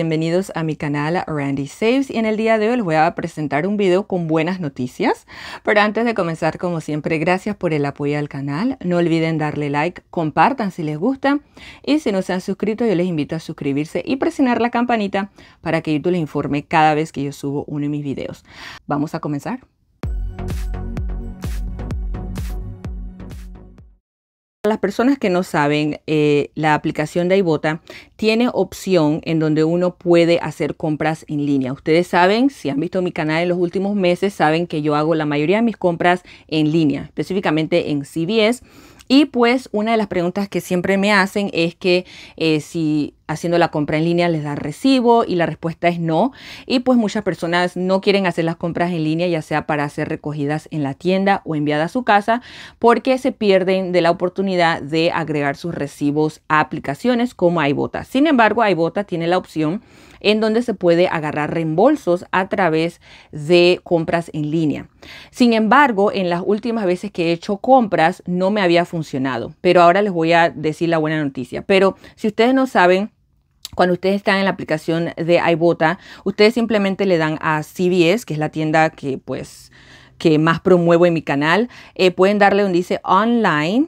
Bienvenidos a mi canal Randy Saves y en el día de hoy les voy a presentar un video con buenas noticias. Pero antes de comenzar, como siempre, gracias por el apoyo al canal. No olviden darle like, compartan si les gusta y si no se han suscrito, yo les invito a suscribirse y presionar la campanita para que YouTube les informe cada vez que yo subo uno de mis videos. Vamos a comenzar. Para Las personas que no saben, eh, la aplicación de iBota tiene opción en donde uno puede hacer compras en línea. Ustedes saben, si han visto mi canal en los últimos meses, saben que yo hago la mayoría de mis compras en línea, específicamente en CVS. Y pues una de las preguntas que siempre me hacen es que eh, si haciendo la compra en línea les da recibo y la respuesta es no. Y pues muchas personas no quieren hacer las compras en línea, ya sea para ser recogidas en la tienda o enviadas a su casa, porque se pierden de la oportunidad de agregar sus recibos a aplicaciones como iBota. Sin embargo, iBota tiene la opción en donde se puede agarrar reembolsos a través de compras en línea. Sin embargo, en las últimas veces que he hecho compras no me había funcionado, pero ahora les voy a decir la buena noticia. Pero si ustedes no saben, cuando ustedes están en la aplicación de iBota, ustedes simplemente le dan a CBS, que es la tienda que pues que más promuevo en mi canal. Eh, pueden darle donde dice online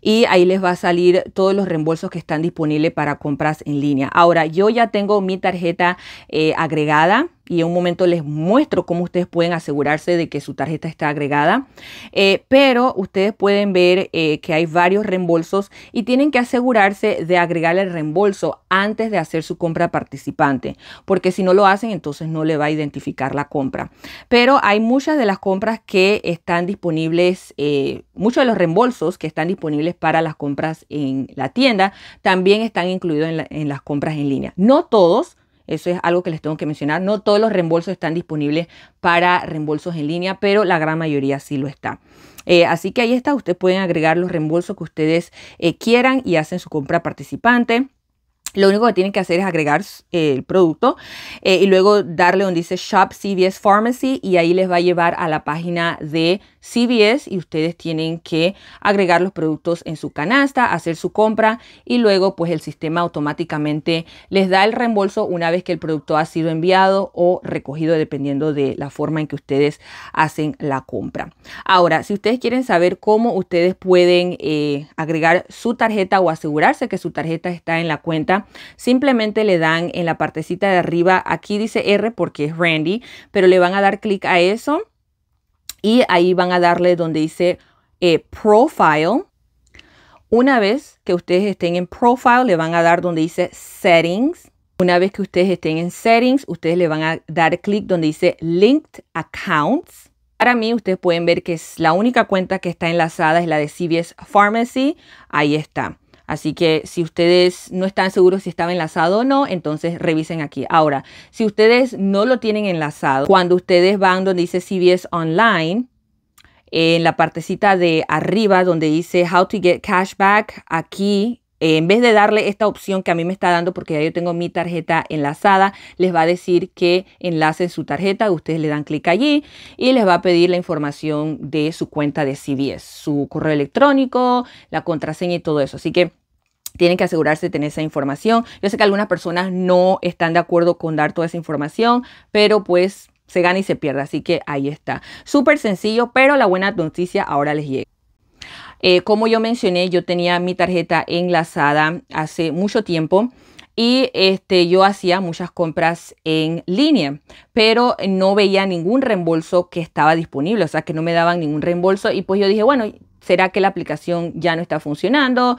y ahí les va a salir todos los reembolsos que están disponibles para compras en línea. Ahora, yo ya tengo mi tarjeta eh, agregada y en un momento les muestro cómo ustedes pueden asegurarse de que su tarjeta está agregada. Eh, pero ustedes pueden ver eh, que hay varios reembolsos y tienen que asegurarse de agregar el reembolso antes de hacer su compra participante, porque si no lo hacen, entonces no le va a identificar la compra. Pero hay muchas de las compras que están disponibles, eh, muchos de los reembolsos que están disponibles para las compras en la tienda también están incluidos en las compras en línea. No todos eso es algo que les tengo que mencionar. No todos los reembolsos están disponibles para reembolsos en línea, pero la gran mayoría sí lo está. Eh, así que ahí está, ustedes pueden agregar los reembolsos que ustedes eh, quieran y hacen su compra participante. Lo único que tienen que hacer es agregar eh, el producto y luego darle donde dice Shop CVS Pharmacy y ahí les va a llevar a la página de CBS y ustedes tienen que agregar los productos en su canasta, hacer su compra y luego pues el sistema automáticamente les da el reembolso una vez que el producto ha sido enviado o recogido dependiendo de la forma en que ustedes hacen la compra. Ahora, si ustedes quieren saber cómo ustedes pueden eh, agregar su tarjeta o asegurarse que su tarjeta está en la cuenta, simplemente le dan en la partecita de arriba, aquí dice R porque es Randy, pero le van a dar clic a eso y ahí van a darle donde dice eh, Profile. Una vez que ustedes estén en Profile, le van a dar donde dice Settings. Una vez que ustedes estén en Settings, ustedes le van a dar clic donde dice Linked Accounts. Para mí, ustedes pueden ver que es la única cuenta que está enlazada es la de CVS Pharmacy. Ahí está. Así que si ustedes no están seguros si estaba enlazado o no, entonces revisen aquí. Ahora, si ustedes no lo tienen enlazado, cuando ustedes van donde dice CBS Online, en la partecita de arriba donde dice How to get Cash Back, aquí eh, en vez de darle esta opción que a mí me está dando porque ya yo tengo mi tarjeta enlazada, les va a decir que enlacen su tarjeta, ustedes le dan clic allí y les va a pedir la información de su cuenta de CBS, su correo electrónico, la contraseña y todo eso. Así que tienen que asegurarse de tener esa información. Yo sé que algunas personas no están de acuerdo con dar toda esa información, pero pues se gana y se pierde, así que ahí está. Súper sencillo, pero la buena noticia ahora les llega. Eh, como yo mencioné, yo tenía mi tarjeta enlazada hace mucho tiempo y este, yo hacía muchas compras en línea, pero no veía ningún reembolso que estaba disponible, o sea, que no me daban ningún reembolso y pues yo dije, bueno, ¿será que la aplicación ya no está funcionando?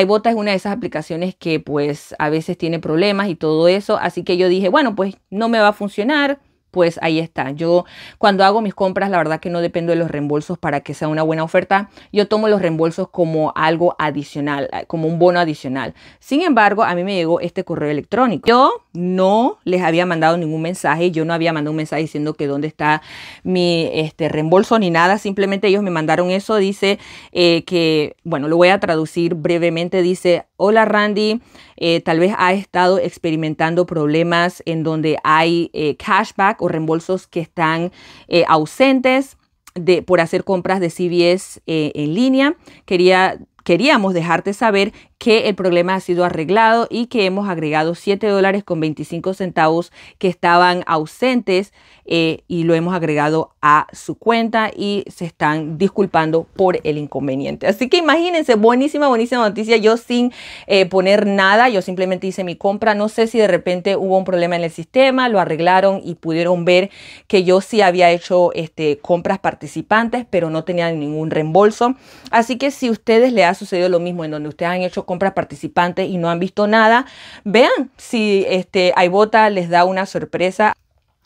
iBota es una de esas aplicaciones que pues a veces tiene problemas y todo eso, así que yo dije, bueno, pues no me va a funcionar, pues ahí está. Yo cuando hago mis compras, la verdad que no dependo de los reembolsos para que sea una buena oferta. Yo tomo los reembolsos como algo adicional, eh, como un bono adicional. Sin embargo, a mí me llegó este correo electrónico. Yo no les había mandado ningún mensaje, yo no había mandado un mensaje diciendo que dónde está mi este, reembolso ni nada, simplemente ellos me mandaron eso, dice eh, que, bueno, lo voy a traducir brevemente, dice, hola Randy, eh, tal vez ha estado experimentando problemas en donde hay eh, cashback o reembolsos que están ausentes. De, por hacer compras de CVS en línea. Quería queríamos dejarte saber que el problema ha sido arreglado y que hemos agregado 7 dólares con 25 centavos que estaban ausentes eh, y lo hemos agregado a su cuenta y se están disculpando por el inconveniente. Así que imagínense, buenísima, buenísima noticia. Yo sin eh, poner nada, yo simplemente hice mi compra. No sé si de repente hubo un problema en el sistema, lo arreglaron y pudieron ver que yo sí había hecho este, compras participantes, pero no tenía ningún reembolso. Así que si a ustedes les ha sucedido lo mismo en donde ustedes han hecho compras participantes y no han visto nada. Vean si este, iBota les da una sorpresa.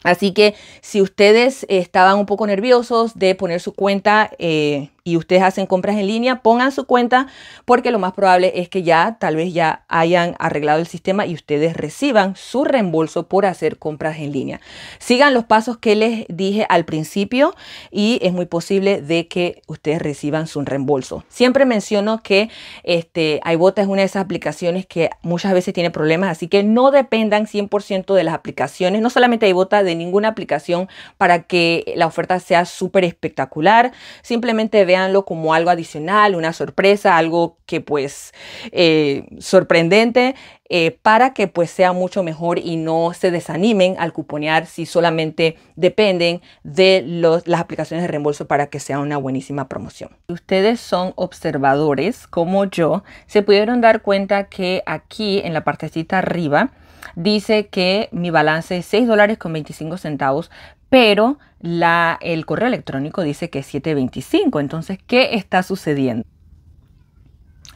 Así que si ustedes estaban un poco nerviosos de poner su cuenta eh, y ustedes hacen compras en línea, pongan su cuenta porque lo más probable es que ya tal vez ya hayan arreglado el sistema y ustedes reciban su reembolso por hacer compras en línea. Sigan los pasos que les dije al principio y es muy posible de que ustedes reciban su reembolso. Siempre menciono que este, iBota es una de esas aplicaciones que muchas veces tiene problemas, así que no dependan 100% de las aplicaciones, no solamente iBota, de ninguna aplicación para que la oferta sea súper espectacular. Simplemente vean como algo adicional, una sorpresa, algo que pues eh, sorprendente eh, para que pues sea mucho mejor y no se desanimen al cuponear si solamente dependen de las aplicaciones de reembolso para que sea una buenísima promoción. ustedes son observadores como yo, se pudieron dar cuenta que aquí en la partecita arriba dice que mi balance es 6 dólares con 25 centavos, pero el correo electrónico dice que es 7.25. Entonces, ¿qué está sucediendo?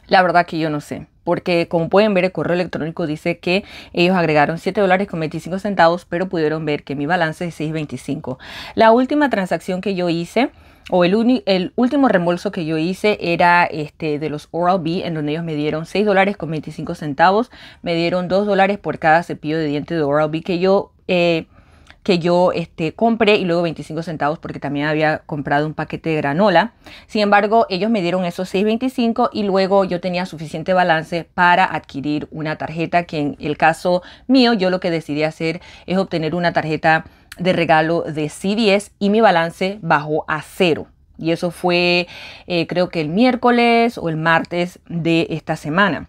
La verdad que yo no sé porque como pueden ver el correo electrónico dice que ellos agregaron 7 dólares con 25 centavos, pero pudieron ver que mi balance es 6.25. La última transacción que yo hice o el, último reembolso que yo hice era este, de los Oral-B, en donde ellos me dieron 6 dólares con 25 centavos, me dieron 2 dólares por cada cepillo de diente de Oral-B que yo, eh, que yo este, compré y luego 25 centavos porque también había comprado un paquete de granola. Sin embargo, ellos me dieron esos 6.25 y luego yo tenía suficiente balance para adquirir una tarjeta que en el caso mío yo lo que decidí hacer es obtener una tarjeta de regalo de C10 y mi balance bajó a cero. Y eso fue eh, creo que el miércoles o el martes de esta semana.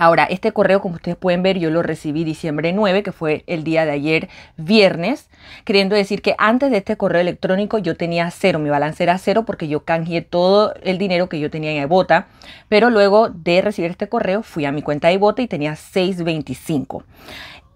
Ahora, este correo, como ustedes pueden ver, yo lo recibí diciembre 9, que fue el día de ayer, viernes, queriendo decir que antes de este correo electrónico yo tenía cero, mi balance era cero porque yo canjeé todo el dinero que yo tenía en bota pero luego de recibir este correo fui a mi cuenta de Ebota y tenía 625.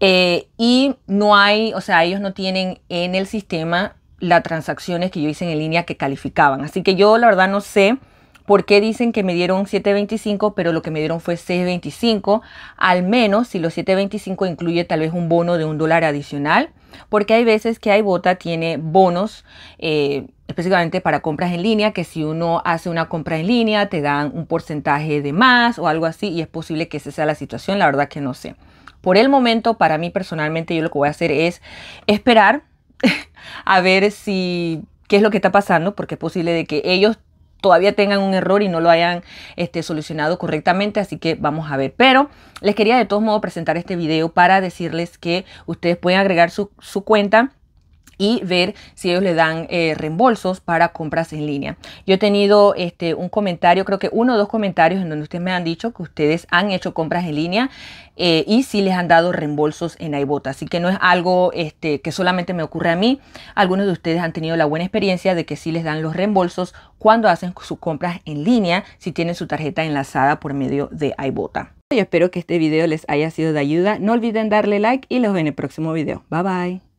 Eh, y no hay, o sea, ellos no tienen en el sistema las transacciones que yo hice en línea que calificaban. Así que yo la verdad no sé por qué dicen que me dieron 7.25, pero lo que me dieron fue 6.25, al menos si los 7.25 incluye tal vez un bono de un dólar adicional, porque hay veces que iBota tiene bonos. Eh, específicamente para compras en línea, que si uno hace una compra en línea te dan un porcentaje de más o algo así y es posible que esa sea la situación, la verdad que no sé. Por el momento, para mí personalmente, yo lo que voy a hacer es esperar a ver si qué es lo que está pasando, porque es posible de que ellos todavía tengan un error y no lo hayan este, solucionado correctamente, así que vamos a ver. Pero les quería de todos modos presentar este video para decirles que ustedes pueden agregar su cuenta y ver si ellos le dan eh, reembolsos para compras en línea. Yo he tenido este, un comentario, creo que uno o dos comentarios en donde ustedes me han dicho que ustedes han hecho compras en línea eh, y si les han dado reembolsos en iBota. Así que no es algo este, que solamente me ocurre a mí. Algunos de ustedes han tenido la buena experiencia de que sí les dan los reembolsos cuando hacen sus compras en línea, si tienen su tarjeta enlazada por medio de iBota. Yo espero que este video les haya sido de ayuda. No olviden darle like y los veo en el próximo video. Bye bye.